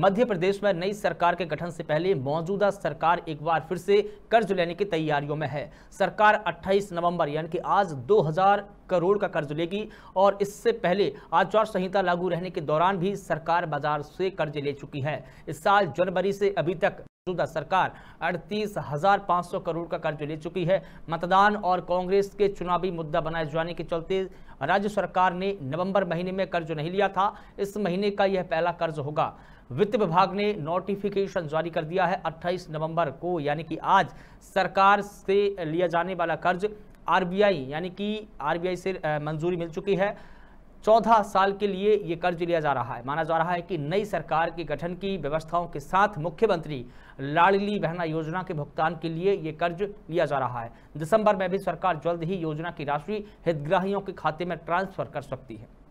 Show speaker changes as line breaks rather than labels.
मध्य प्रदेश में नई सरकार के गठन से पहले मौजूदा सरकार एक बार फिर से कर्ज लेने की तैयारियों में है सरकार 28 नवंबर यानी कि आज 2000 करोड़ का कर्ज लेगी और इससे पहले आचार संहिता लागू रहने के दौरान भी सरकार बाजार से कर्ज ले चुकी है इस साल जनवरी से अभी तक मौजूदा सरकार अड़तीस हजार पाँच सौ करोड़ का कर्ज ले चुकी है मतदान और कांग्रेस के चुनावी मुद्दा बनाए जाने के चलते राज्य सरकार ने नवंबर महीने में कर्ज नहीं लिया था इस महीने का यह पहला कर्ज होगा वित्त विभाग ने नोटिफिकेशन जारी कर दिया है 28 नवंबर को यानी कि आज सरकार से लिया जाने वाला कर्ज आरबीआई यानी कि आरबीआई से मंजूरी मिल चुकी है चौदह साल के लिए ये कर्ज लिया जा रहा है माना जा रहा है कि नई सरकार के गठन की व्यवस्थाओं के साथ मुख्यमंत्री लाडली बहना योजना के भुगतान के लिए ये कर्ज लिया जा रहा है दिसंबर में भी सरकार जल्द ही योजना की राशि हितग्राहियों के खाते में ट्रांसफर कर सकती है